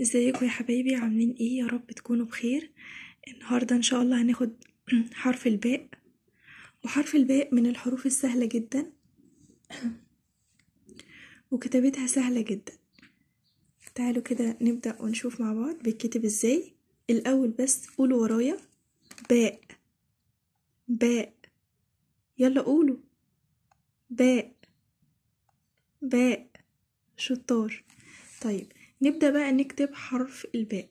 ازيكم يا حبايبي عاملين ايه يا رب تكونوا بخير النهارده ان شاء الله هناخد حرف الباء وحرف الباء من الحروف السهله جدا وكتابتها سهله جدا تعالوا كده نبدا ونشوف مع بعض بيتكتب ازاي الاول بس قولوا ورايا باء باء يلا قولوا باء باء شطار طيب نبدأ بقى نكتب حرف الباء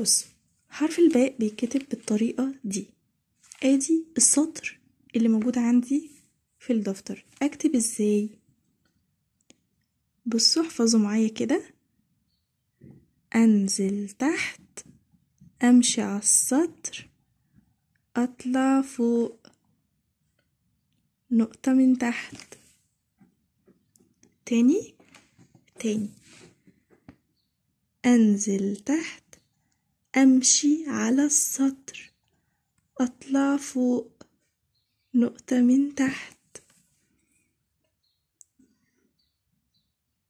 بص حرف الباء بيتكتب بالطريقة دي ادي السطر اللي موجود عندي في الدفتر اكتب ازاي بصوا احفظوا معايا كده انزل تحت امشي على السطر اطلع فوق نقطة من تحت تاني تاني أنزل تحت أمشي على السطر أطلع فوق نقطة من تحت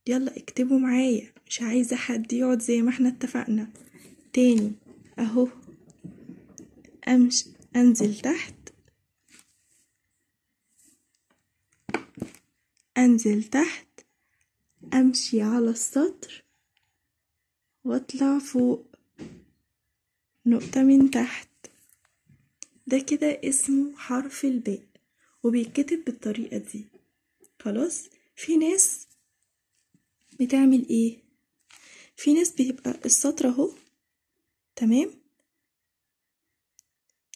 يلا اكتبوا معايا مش عايزة حد يقعد زي ما احنا اتفقنا تاني اهو أمشي أنزل تحت أنزل تحت أمشي على السطر وأطلع فوق نقطة من تحت ده كده اسمه حرف الباء وبيتكتب بالطريقة دي خلاص في ناس بتعمل ايه في ناس بيبقى السطر اهو تمام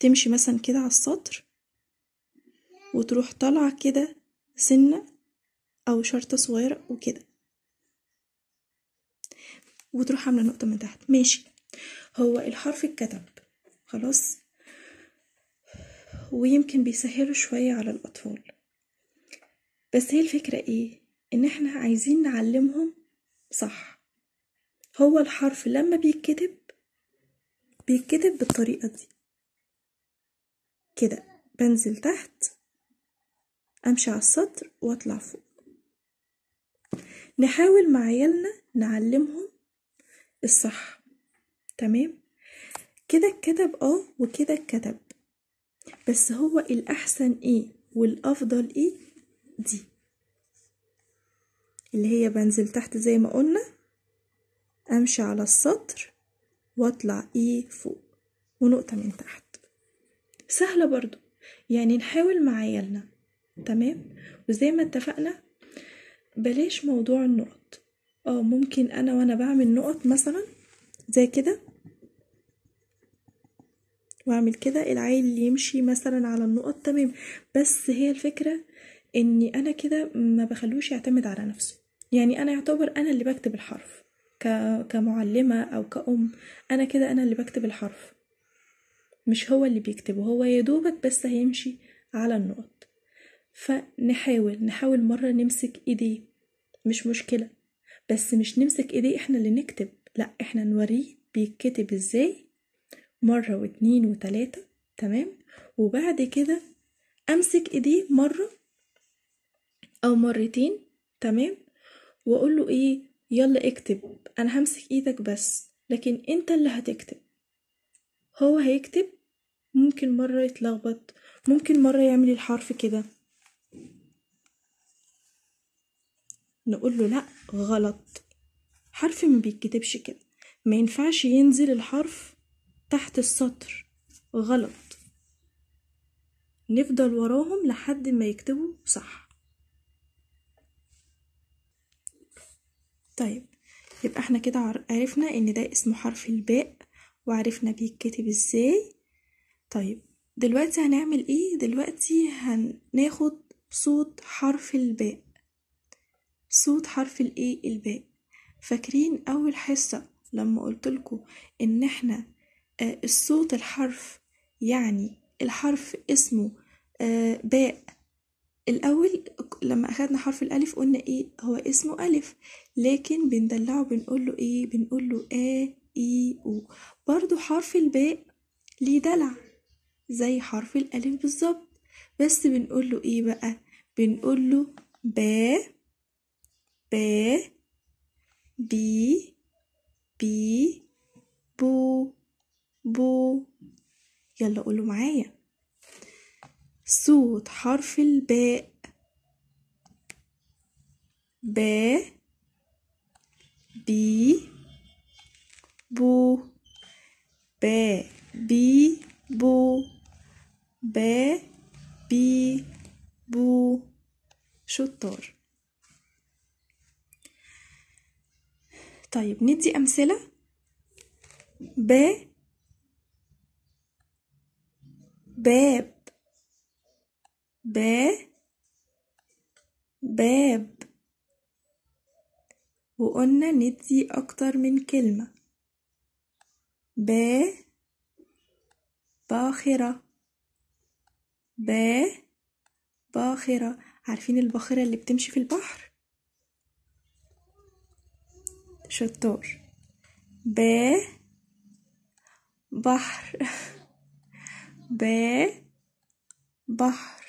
تمشي مثلا كده على السطر وتروح طالعة كده سنة أو شرطة صغيرة وكده وتروح عامله نقطه من تحت ماشي هو الحرف اتكتب خلاص ويمكن بيسهلوا شويه على الاطفال بس هي الفكره ايه ان احنا عايزين نعلمهم صح هو الحرف لما بيتكتب بيتكتب بالطريقه دي كده بنزل تحت امشي على السطر واطلع فوق نحاول مع عيالنا نعلمهم الصح تمام كده اتكتب اه وكده اتكتب بس هو الأحسن ايه والأفضل ايه دي اللي هي بنزل تحت زي ما قلنا أمشي على السطر وأطلع ايه فوق ونقطة من تحت سهلة برضو يعني نحاول مع عيالنا تمام وزي ما اتفقنا بلاش موضوع النقط اه ممكن انا وانا بعمل نقط مثلا زي كده واعمل كده العيل يمشي مثلا على النقط تمام بس هي الفكرة اني انا كده ما بخلوش يعتمد على نفسه يعني انا يعتبر انا اللي بكتب الحرف كمعلمة او كأم انا كده انا اللي بكتب الحرف مش هو اللي بيكتبه هو يدوبك بس هيمشي على النقط فنحاول نحاول مرة نمسك ايديه مش مشكلة بس مش نمسك ايديه احنا اللي نكتب لا احنا نوريه بيتكتب ازاي مرة واتنين وتلاتة تمام وبعد كده امسك ايديه مرة او مرتين تمام واقول له ايه يلا اكتب انا همسك ايدك بس لكن انت اللي هتكتب هو هيكتب ممكن مرة يتلخبط ممكن مرة يعمل الحرف كده نقول له لا غلط حرف ما بيتكتبش كده ما ينفعش ينزل الحرف تحت السطر غلط نفضل وراهم لحد ما يكتبوا صح طيب يبقى احنا كده عرفنا ان ده اسمه حرف الباء وعرفنا بيتكتب ازاي طيب دلوقتي هنعمل ايه دلوقتي هناخد صوت حرف الباء صوت حرف الاي الباء فاكرين اول حصه لما قلتلكوا ان احنا آه، الصوت الحرف يعني الحرف اسمه آه، باء الاول لما اخدنا حرف الالف قلنا ايه هو اسمه الف لكن بندلعه بنقول له ايه بنقول له ا اي او برضو حرف الباء ليه دلع زي حرف الالف بالظبط بس بنقول له ايه بقى بنقول له با ب بي ب بو بو يلا قولوا معايا صوت حرف الباء ب ب بو ب بي بو ب بي بو شطار طيب ندي أمثلة ب باب ب باب وقلنا ندي أكتر من كلمة ب باخرة ب باخرة عارفين الباخرة اللي بتمشي في البحر شطار ب بحر ب بحر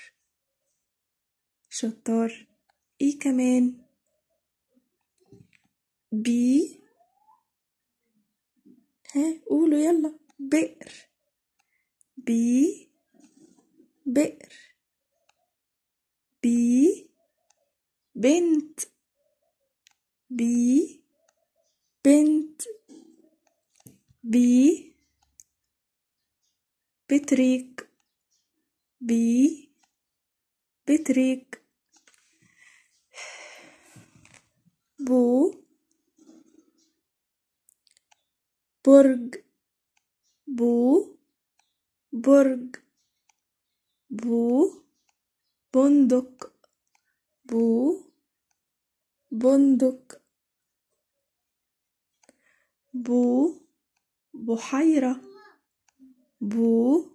شطار ايه كمان بي ها قولوا يلا بئر بي بئر بي بنت بي بنت بي بتريك بي بتريك بو برج بو برج بو بندق بو بندق بو بحيرة بو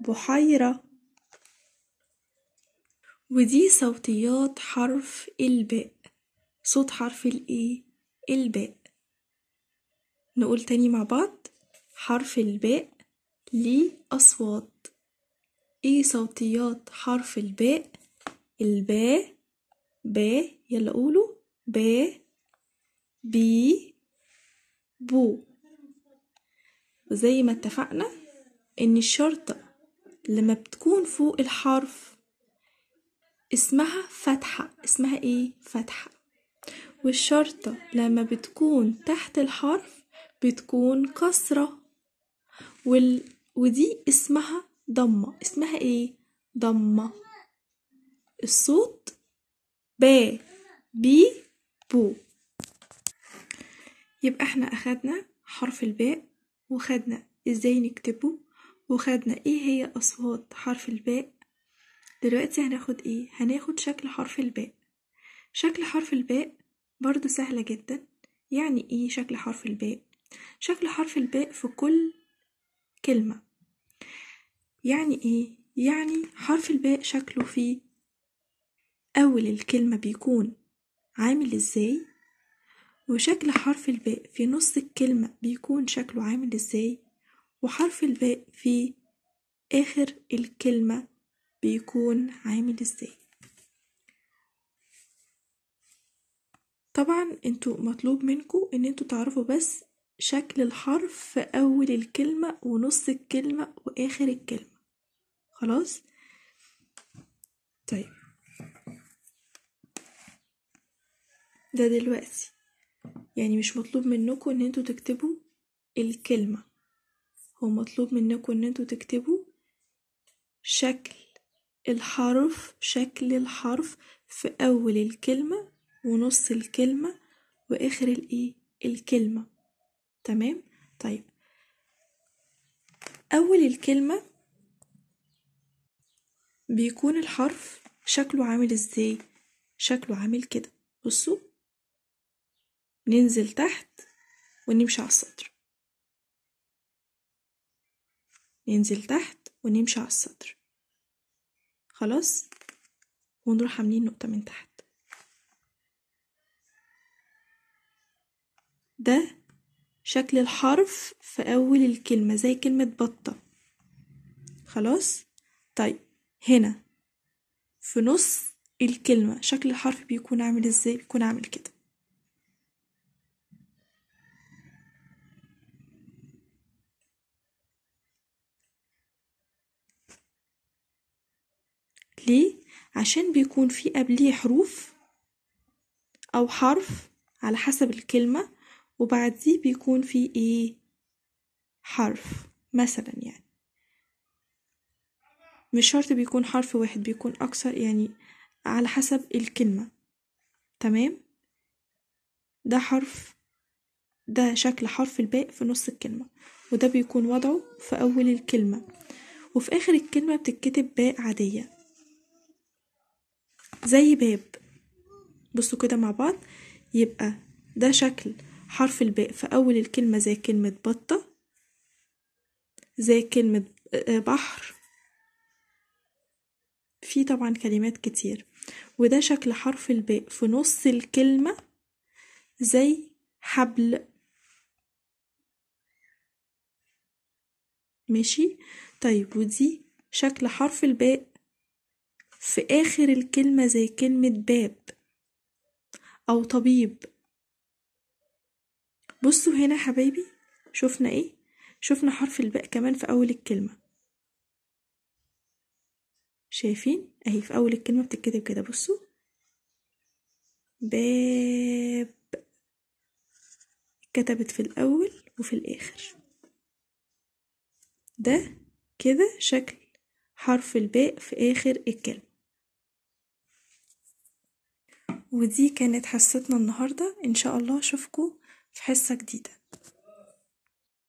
بحيرة ودي صوتيات حرف الباء صوت حرف الايه الباء نقول تاني مع بعض حرف الباء لي أصوات ايه صوتيات حرف الباء الباء با يلا قولوا با بي بو وزي ما اتفقنا ان الشرطة لما بتكون فوق الحرف اسمها فتحة اسمها ايه فتحة والشرطة لما بتكون تحت الحرف بتكون كسرة وال... ودي اسمها ضمة اسمها ايه ضمة الصوت ب بي بو يبقى احنا أخدنا حرف الباء وخدنا ازاي نكتبه وخدنا ايه هي أصوات حرف الباء دلوقتي هناخد ايه هناخد شكل حرف الباء شكل حرف الباء برضو سهلة جدا يعني ايه شكل حرف الباء شكل حرف الباء في كل كلمة يعني ايه يعني حرف الباء شكله في أول الكلمة بيكون عامل ازاي وشكل حرف الباء في نص الكلمة بيكون شكله عامل ازاي وحرف الباء في آخر الكلمة بيكون عامل ازاي طبعا انتوا مطلوب منكم ان انتوا تعرفوا بس شكل الحرف في أول الكلمة ونص الكلمة وآخر الكلمة خلاص طيب ده دلوقتي يعني مش مطلوب منكم ان انتوا تكتبوا الكلمة هو مطلوب منكم ان انتوا تكتبوا شكل الحرف شكل الحرف في اول الكلمة ونص الكلمة واخر الايه الكلمة تمام طيب اول الكلمة بيكون الحرف شكله عامل ازاي شكله عامل كده بصوا ننزل تحت ونمشي على السطر ننزل تحت ونمشي على السطر خلاص ونروح عاملين نقطة من تحت ده شكل الحرف في أول الكلمة زي كلمة بطة خلاص طيب هنا في نص الكلمة شكل الحرف بيكون عامل ازاي بيكون عامل كده ليه عشان بيكون في قبليه حروف أو حرف على حسب الكلمة وبعديه بيكون في إيه حرف مثلا يعني مش شرط بيكون حرف واحد بيكون أكثر يعني على حسب الكلمة تمام ده حرف ده شكل حرف الباء في نص الكلمة وده بيكون وضعه في أول الكلمة وفي آخر الكلمة بتتكتب باء عادية زي باب بصوا كده مع بعض يبقى ده شكل حرف الباء في أول الكلمة زي كلمة بطة زي كلمة بحر في طبعا كلمات كتير وده شكل حرف الباء في نص الكلمة زي حبل ماشي طيب ودي شكل حرف الباء في آخر الكلمة زي كلمة باب أو طبيب بصوا هنا حبايبي شفنا ايه شفنا حرف الباء كمان في أول الكلمة شايفين اهي في أول الكلمة بتتكتب كده بصوا باب كتبت في الأول وفي الآخر ده كده شكل حرف الباء في آخر الكلمة ودي كانت حصتنا النهاردة إن شاء الله أشوفكم في حصة جديدة